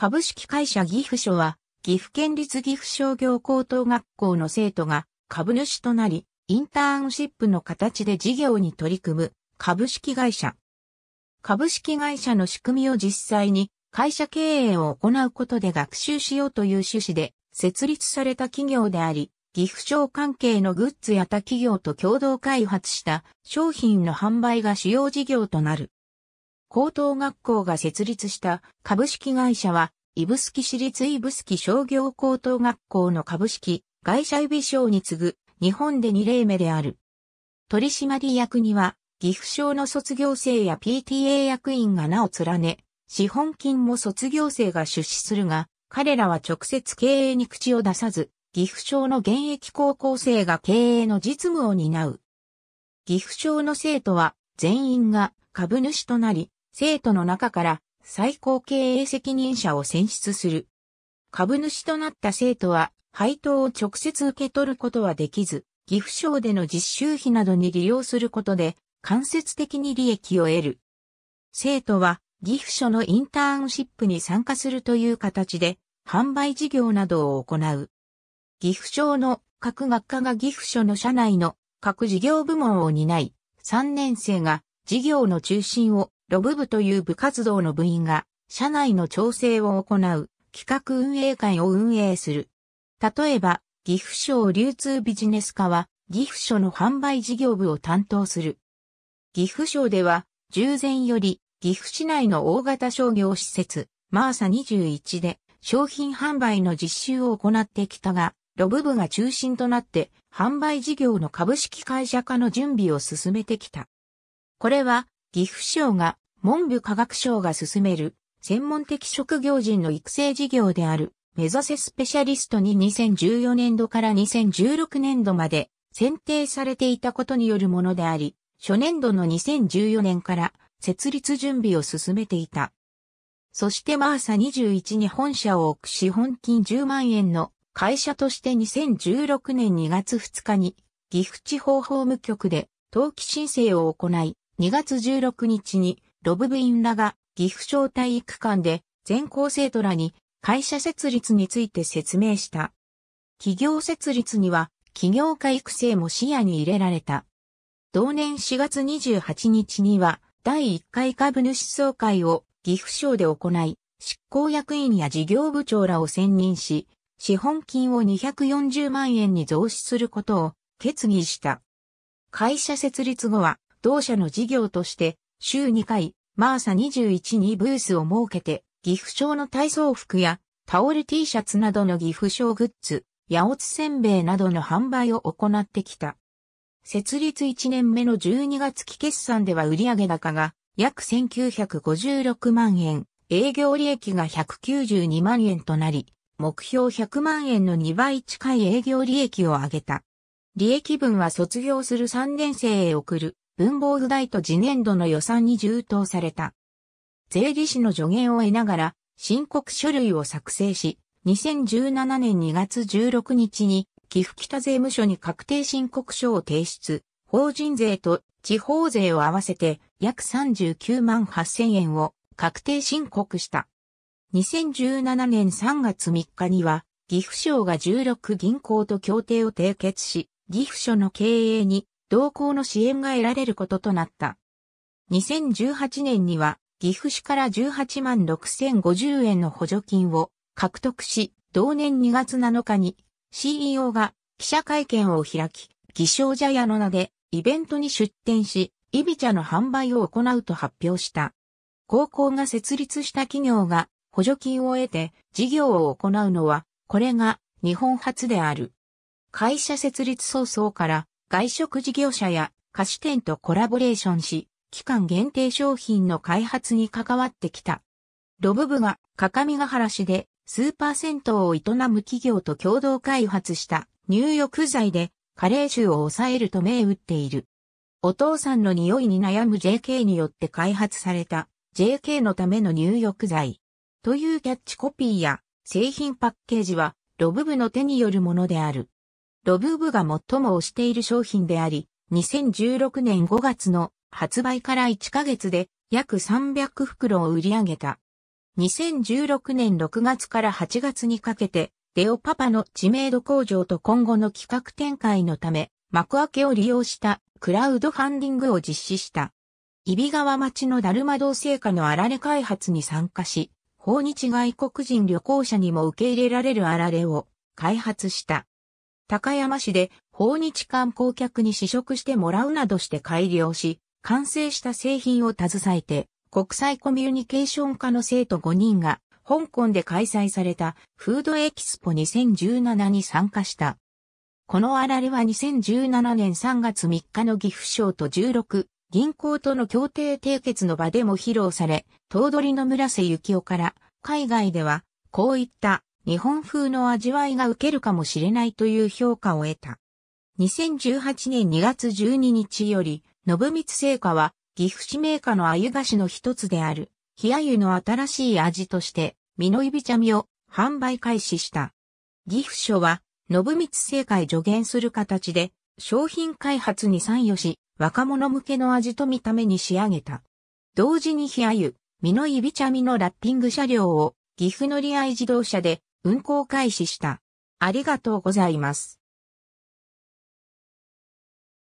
株式会社岐阜所は、岐阜県立岐阜商業高等学校の生徒が株主となり、インターンシップの形で事業に取り組む株式会社。株式会社の仕組みを実際に会社経営を行うことで学習しようという趣旨で設立された企業であり、岐阜商関係のグッズや他企業と共同開発した商品の販売が主要事業となる。高等学校が設立した株式会社は、すき市立すき商業高等学校の株式会社指商に次ぐ日本で2例目である。取締役には、岐阜省の卒業生や PTA 役員が名を連ね、資本金も卒業生が出資するが、彼らは直接経営に口を出さず、岐阜省の現役高校生が経営の実務を担う。岐阜商の生徒は全員が株主となり、生徒の中から最高経営責任者を選出する。株主となった生徒は配当を直接受け取ることはできず、岐阜省での実習費などに利用することで間接的に利益を得る。生徒は岐阜省のインターンシップに参加するという形で販売事業などを行う。岐阜省の各学科が岐阜省の社内の各事業部門を担い、3年生が事業の中心をロブ部という部活動の部員が、社内の調整を行う、企画運営会を運営する。例えば、岐阜省流通ビジネス課は、岐阜省の販売事業部を担当する。岐阜省では、従前より、岐阜市内の大型商業施設、マーサ21で、商品販売の実習を行ってきたが、ロブ部が中心となって、販売事業の株式会社化の準備を進めてきた。これは、岐阜省が文部科学省が進める専門的職業人の育成事業である目指せスペシャリストに2014年度から2016年度まで選定されていたことによるものであり、初年度の2014年から設立準備を進めていた。そしてマーサ21に本社を置く資本金10万円の会社として2016年2月2日に岐阜地方法務局で登記申請を行い、2月16日にロブブインらが岐阜省体育館で全校生徒らに会社設立について説明した。企業設立には企業家育成も視野に入れられた。同年4月28日には第1回株主総会を岐阜省で行い、執行役員や事業部長らを選任し、資本金を240万円に増資することを決議した。会社設立後は同社の事業として、週2回、マーサ21にブースを設けて、岐阜省の体操服や、タオル T シャツなどの岐阜省グッズ、八百津せんべいなどの販売を行ってきた。設立1年目の12月期決算では売上高が約1956万円、営業利益が192万円となり、目標100万円の2倍近い営業利益を上げた。利益分は卒業する3年生へ送る文房具代と次年度の予算に充当された。税理士の助言を得ながら、申告書類を作成し、2017年2月16日に、岐阜北税務署に確定申告書を提出、法人税と地方税を合わせて約39万8000円を確定申告した。2017年3月3日には、岐阜省が16銀行と協定を締結し、岐阜省の経営に同行の支援が得られることとなった。2018年には、岐阜市から18万6050円の補助金を獲得し、同年2月7日に CEO が記者会見を開き、偽証茶屋の名でイベントに出展し、イビ茶の販売を行うと発表した。高校が設立した企業が補助金を得て事業を行うのは、これが日本初である。会社設立早々から外食事業者や菓子店とコラボレーションし、期間限定商品の開発に関わってきた。ロブ部が、かかみがはら市で、スーパー銭湯を営む企業と共同開発した入浴剤で、加齢臭を抑えると銘打っている。お父さんの匂いに悩む JK によって開発された JK のための入浴剤。というキャッチコピーや製品パッケージはロブ部の手によるものである。ロブーブが最も推している商品であり、2016年5月の発売から1ヶ月で約300袋を売り上げた。2016年6月から8月にかけて、デオパパの知名度向上と今後の企画展開のため、幕開けを利用したクラウドファンディングを実施した。揖斐川町のダルマ同製菓のあられ開発に参加し、訪日外国人旅行者にも受け入れられるあられを開発した。高山市で訪日観光客に試食してもらうなどして改良し、完成した製品を携えて、国際コミュニケーション科の生徒5人が、香港で開催されたフードエキスポ2017に参加した。このあられは2017年3月3日の岐阜省と16、銀行との協定締結の場でも披露され、頭取の村瀬幸雄から、海外では、こういった日本風の味わいが受けるかもしれないという評価を得た。2018年2月12日より、信光製菓は、岐阜市名家の鮎菓子の一つである、冷鮎の新しい味として、美濃いびちゃみを販売開始した。岐阜署は、信光製菓へ助言する形で、商品開発に参与し、若者向けの味と見た目に仕上げた。同時に冷鮎、美濃いびちゃみのラッピング車両を、岐阜乗り合い自動車で運行開始した。ありがとうございます。